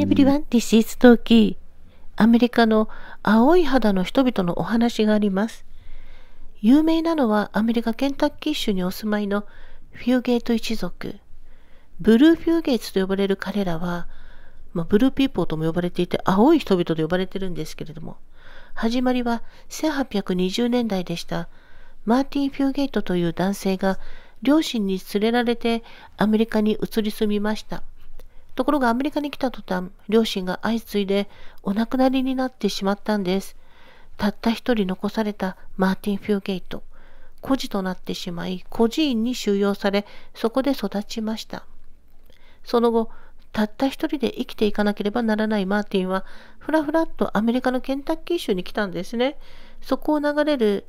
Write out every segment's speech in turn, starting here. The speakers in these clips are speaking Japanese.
everyone, this is Toki. アメリカの青い肌の人々のお話があります。有名なのはアメリカケンタッキー州にお住まいのフューゲート一族。ブルーフューゲーツと呼ばれる彼らは、まあ、ブルーピーポーとも呼ばれていて青い人々と呼ばれてるんですけれども、始まりは1820年代でした。マーティン・フューゲートという男性が両親に連れられてアメリカに移り住みました。ところがアメリカに来た途端、両親が相次いでお亡くなりになってしまったんです。たった一人残されたマーティン・フューゲイト。孤児となってしまい、孤児院に収容され、そこで育ちました。その後、たった一人で生きていかなければならないマーティンは、ふらふらっとアメリカのケンタッキー州に来たんですね。そこを流れる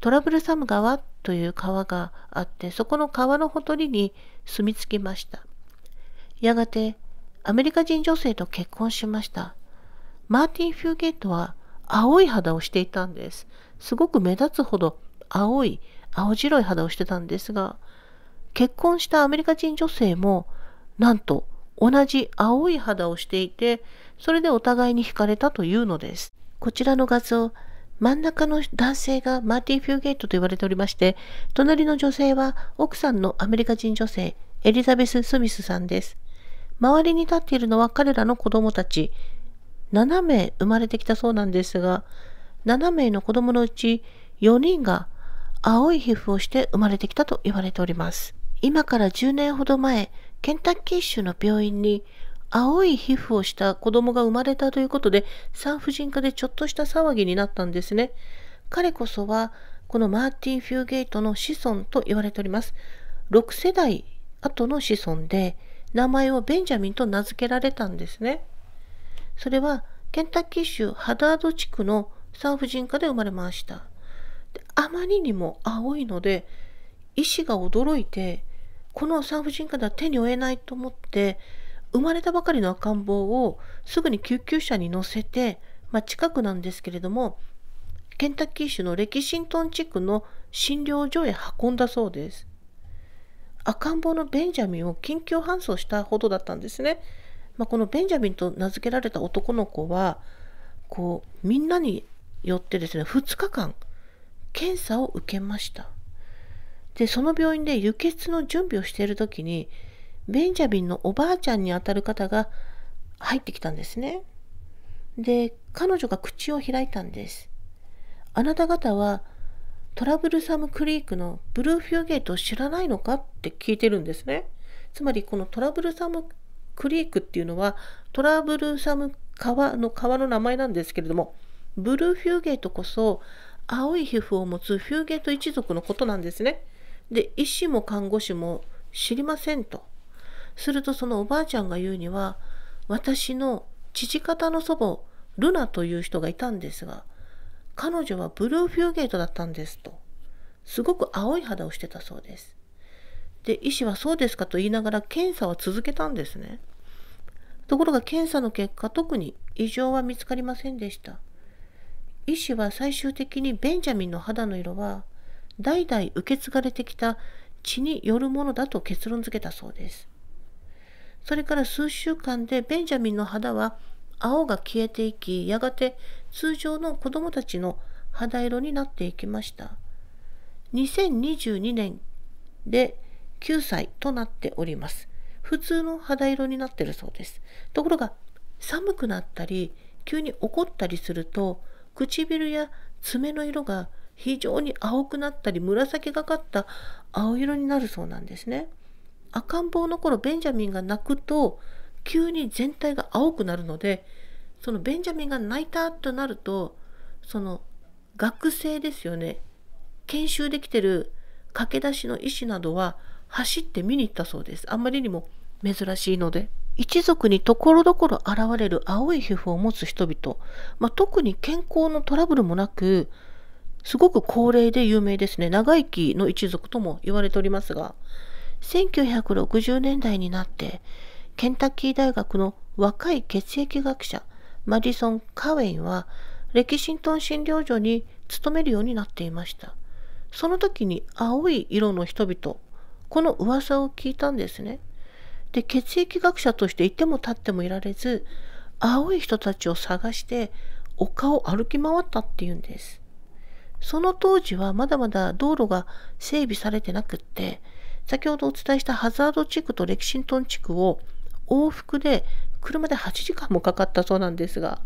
トラブルサム川という川があって、そこの川のほとりに住み着きました。やがてアメリカ人女性と結婚しました。マーティン・フューゲートは青い肌をしていたんです。すごく目立つほど青い、青白い肌をしてたんですが、結婚したアメリカ人女性も、なんと同じ青い肌をしていて、それでお互いに惹かれたというのです。こちらの画像、真ん中の男性がマーティン・フューゲートと言われておりまして、隣の女性は奥さんのアメリカ人女性、エリザベス・スミスさんです。周りに立っているのは彼らの子供たち。7名生まれてきたそうなんですが、7名の子供のうち4人が青い皮膚をして生まれてきたと言われております。今から10年ほど前、ケンタッキー州の病院に青い皮膚をした子供が生まれたということで産婦人科でちょっとした騒ぎになったんですね。彼こそはこのマーティン・フューゲイトの子孫と言われております。6世代後の子孫で名前をベンジャミンと名付けられたんですね。それはケンタッキー州ハダード地区の産婦人科で生まれました。であまりにも青いので医師が驚いてこの産婦人科では手に負えないと思って生まれたばかりの赤ん坊をすぐに救急車に乗せて、まあ、近くなんですけれどもケンタッキー州のレキシントン地区の診療所へ運んだそうです。赤ん坊のベンジャミンを緊急搬送したほどだったんですね。まあ、このベンジャミンと名付けられた男の子はこうみんなによってですね2日間検査を受けましたでその病院で輸血の準備をしている時にベンジャミンのおばあちゃんにあたる方が入ってきたんですねで彼女が口を開いたんですあなた方はトラブルサムクリークのブルーフューゲートを知らないのかって聞いてるんですね。つまりこのトラブルサムクリークっていうのはトラブルサム川の川の名前なんですけれどもブルーフューゲートこそ青い皮膚を持つフューゲート一族のことなんですね。で医師も看護師も知りませんと。するとそのおばあちゃんが言うには私の父方の祖母ルナという人がいたんですが彼女はブルーフューゲートだったんですと。すごく青い肌をしてたそうです。で、医師はそうですかと言いながら検査は続けたんですね。ところが検査の結果、特に異常は見つかりませんでした。医師は最終的にベンジャミンの肌の色は代々受け継がれてきた血によるものだと結論付けたそうです。それから数週間でベンジャミンの肌は青が消えていきやがて通常の子どもたちの肌色になっていきました2022年で9歳となっております普通の肌色になってるそうですところが寒くなったり急に怒ったりすると唇や爪の色が非常に青くなったり紫がかった青色になるそうなんですね赤ん坊の頃ベンジャミンが泣くと急に全体が青くなるのでそのベンジャミンが泣いたとなるとその学生ですよね研修できてる駆け出しの医師などは走って見に行ったそうですあんまりにも珍しいので一族にところどころ現れる青い皮膚を持つ人々、まあ、特に健康のトラブルもなくすごく高齢で有名ですね長生きの一族とも言われておりますが1960年代になってケンタッキー大学の若い血液学者マディソン・カウェインはレキシントン診療所に勤めるようになっていました。その時に青い色の人々、この噂を聞いたんですね。で、血液学者としていても立ってもいられず、青い人たちを探して丘を歩き回ったっていうんです。その当時はまだまだ道路が整備されてなくって、先ほどお伝えしたハザード地区とレキシントン地区を往復で車で8時間もかかったそうなんですが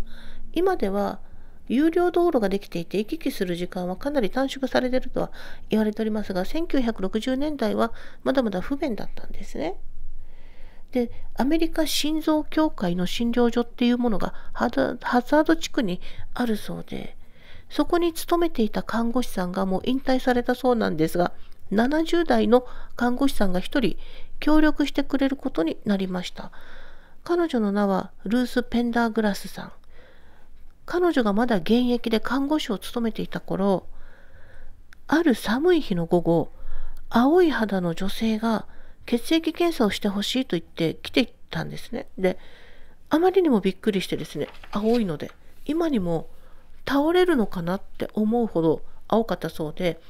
今では有料道路ができていて行き来する時間はかなり短縮されているとは言われておりますが1960年代はまだまだ不便だったんですね。でアメリカ心臓協会の診療所っていうものがハザード地区にあるそうでそこに勤めていた看護師さんがもう引退されたそうなんですが70代の看護師さんが1人協力してくれることになりました。彼女の名はルース・ペンダーグラスさん。彼女がまだ現役で看護師を務めていた頃、ある寒い日の午後、青い肌の女性が血液検査をしてほしいと言って来ていたんですね。で、あまりにもびっくりしてですね、青いので、今にも倒れるのかなって思うほど青かったそうで、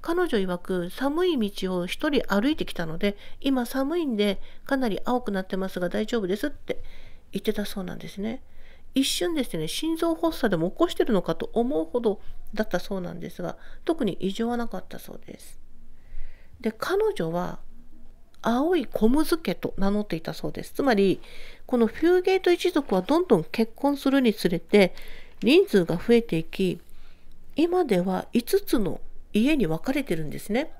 彼女曰く寒い道を一人歩いてきたので今寒いんでかなり青くなってますが大丈夫ですって言ってたそうなんですね一瞬ですね心臓発作でも起こしてるのかと思うほどだったそうなんですが特に異常はなかったそうですで彼女は青い小ムズ家と名乗っていたそうですつまりこのフューゲート一族はどんどん結婚するにつれて人数が増えていき今では5つの家に分かれてるんですね。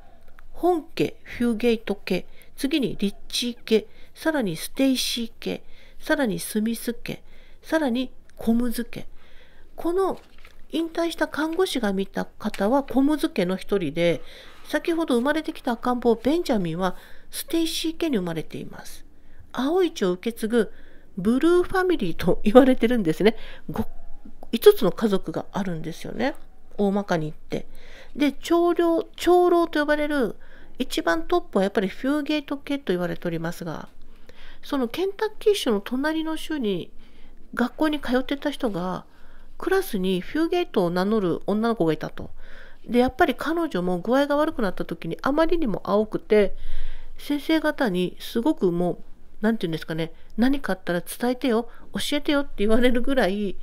本家、フューゲイト家、次にリッチー家、さらにステイシー家、さらにスミス家、さらにコムズ家。この引退した看護師が見た方はコムズ家の一人で、先ほど生まれてきた赤ん坊ベンジャミンはステイシー家に生まれています。青い血を受け継ぐブルーファミリーと言われてるんですね。5, 5つの家族があるんですよね。大まかに言って。で、長老、長老と呼ばれる一番トップはやっぱりフューゲート系と言われておりますが、そのケンタッキー州の隣の州に学校に通ってた人が、クラスにフューゲートを名乗る女の子がいたと。で、やっぱり彼女も具合が悪くなった時にあまりにも青くて、先生方にすごくもう、何て言うんですかね、何かあったら伝えてよ、教えてよって言われるぐらい、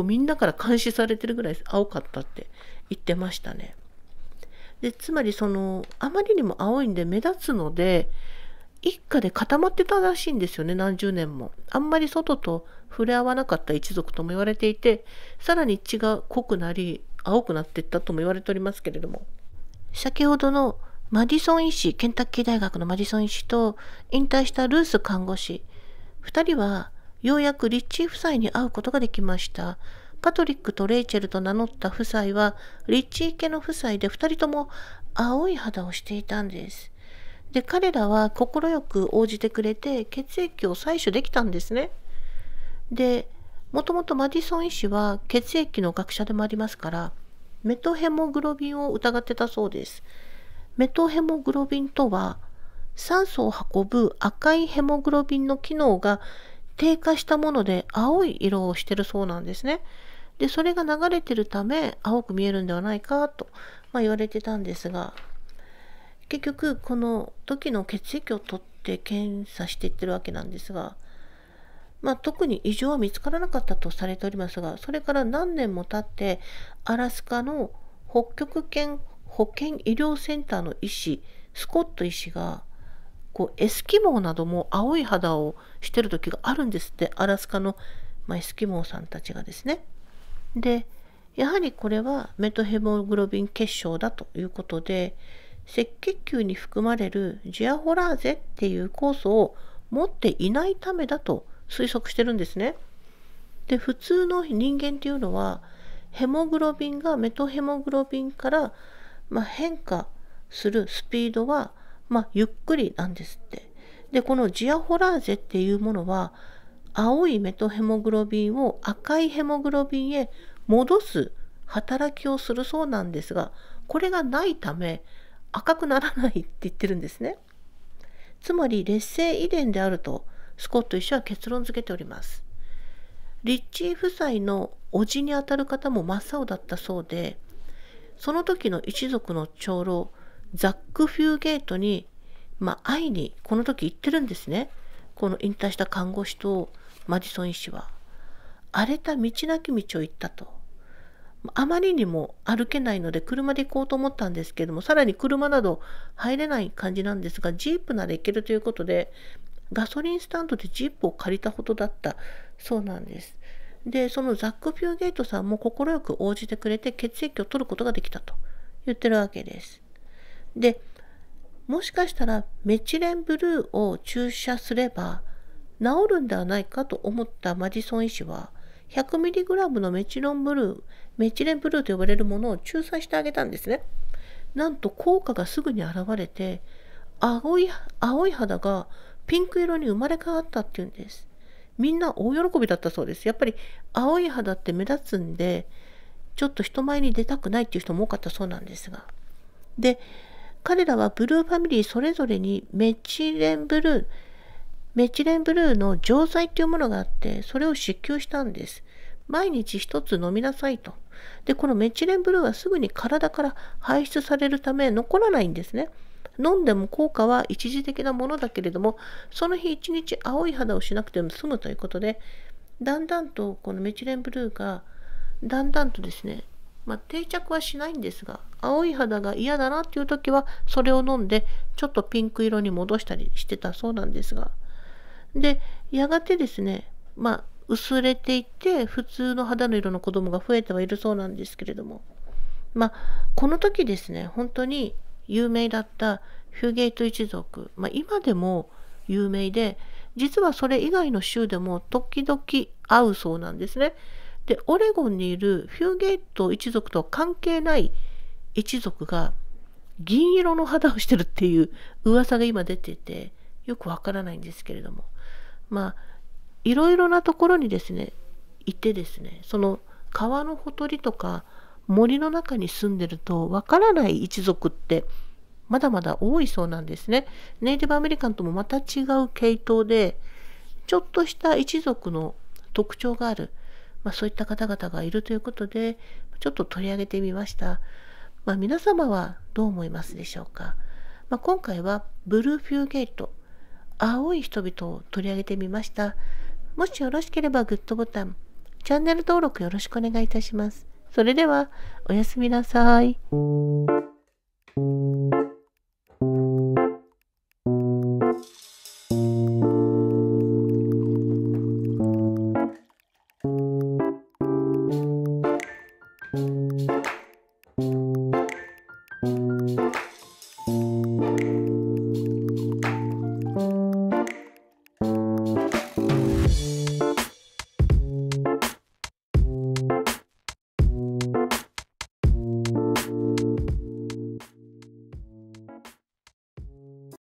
うみんなから監視されてるぐらい青かったって言ってましたね。でつまりそのあまりにも青いんで目立つので一家で固まってたらしいんですよね何十年も。あんまり外と触れ合わなかった一族とも言われていてさらに血が濃くなり青くなっていったとも言われておりますけれども先ほどのマディソン医師ケンタッキー大学のマディソン医師と引退したルース看護師2人はようやくリッチー夫妻に会うことができました。パトリックとレイチェルと名乗った夫妻は、リッチー家の夫妻で2人とも青い肌をしていたんです。で、彼らは快く応じてくれて血液を採取できたんですね。で、もともとマディソン医師は血液の学者でもありますから、メトヘモグロビンを疑ってたそうです。メトヘモグロビンとは、酸素を運ぶ赤いヘモグロビンの機能が低下したもので青い色をしてるそうなんですね。でそれが流れてるため青く見えるんではないかと、まあ、言われてたんですが結局この時の血液を取って検査していってるわけなんですが、まあ、特に異常は見つからなかったとされておりますがそれから何年も経ってアラスカの北極圏保健医療センターの医師スコット医師がこうエスキモーなども青い肌をしてる時があるんですってアラスカの、まあ、エスキモーさんたちがですね。でやはりこれはメトヘモグロビン結晶だということで赤血球に含まれるジアホラーゼっていう酵素を持っていないためだと推測してるんですね。で普通の人間っていうのはヘモグロビンがメトヘモグロビンから、まあ、変化するスピードはまあ、ゆっくりなんですって。で、このジアホラーゼっていうものは、青いメトヘモグロビンを赤いヘモグロビンへ戻す働きをするそうなんですが、これがないため、赤くならないって言ってるんですね。つまり劣勢遺伝であるとスコット医師は結論付けております。リッチー夫妻の叔父にあたる方も真っ青だったそうでその時の一族の長老ザック・フューゲートに、まあ、会いにこの時行ってるんですねこの引退した看護師とマディソン医師は荒れた道なき道を行ったとあまりにも歩けないので車で行こうと思ったんですけどもさらに車など入れない感じなんですがジープなら行けるということでガソリンスタンドでジープを借りたほどだったそうなんですでそのザック・フューゲートさんも快く応じてくれて血液を取ることができたと言ってるわけですでもしかしたらメチレンブルーを注射すれば治るんではないかと思ったマジソン医師は 100mg のメチロンブルーメチレンブルーと呼ばれるものを注射してあげたんですね。なんと効果がすぐに現れて青い青い肌がピンク色に生まれ変わったっていうんです。みんな大喜びだったそうです。やっぱり青い肌って目立つんでちょっと人前に出たくないっていう人も多かったそうなんですが。で彼らはブルーファミリーそれぞれにメチレンブルー、メチレンブルーの錠剤っていうものがあって、それを支給したんです。毎日一つ飲みなさいと。で、このメチレンブルーはすぐに体から排出されるため残らないんですね。飲んでも効果は一時的なものだけれども、その日一日青い肌をしなくても済むということで、だんだんとこのメチレンブルーがだんだんとですねまあ、定着はしないんですが青い肌が嫌だなっていう時はそれを飲んでちょっとピンク色に戻したりしてたそうなんですがでやがてですねまあ薄れていって普通の肌の色の子供が増えてはいるそうなんですけれどもまあこの時ですね本当に有名だったヒューゲイト一族、まあ、今でも有名で実はそれ以外の州でも時々会うそうなんですね。でオレゴンにいるフューゲート一族とは関係ない一族が銀色の肌をしてるっていう噂が今出ててよくわからないんですけれどもまあいろいろなところにですねいてですねその川のほとりとか森の中に住んでるとわからない一族ってまだまだ多いそうなんですね。ネイティブアメリカンともまた違う系統でちょっとした一族の特徴があるまあ、そういった方々がいるということでちょっと取り上げてみました、まあ、皆様はどう思いますでしょうか、まあ、今回はブルーフューゲート青い人々を取り上げてみましたもしよろしければグッドボタンチャンネル登録よろしくお願いいたしますそれではおやすみなさい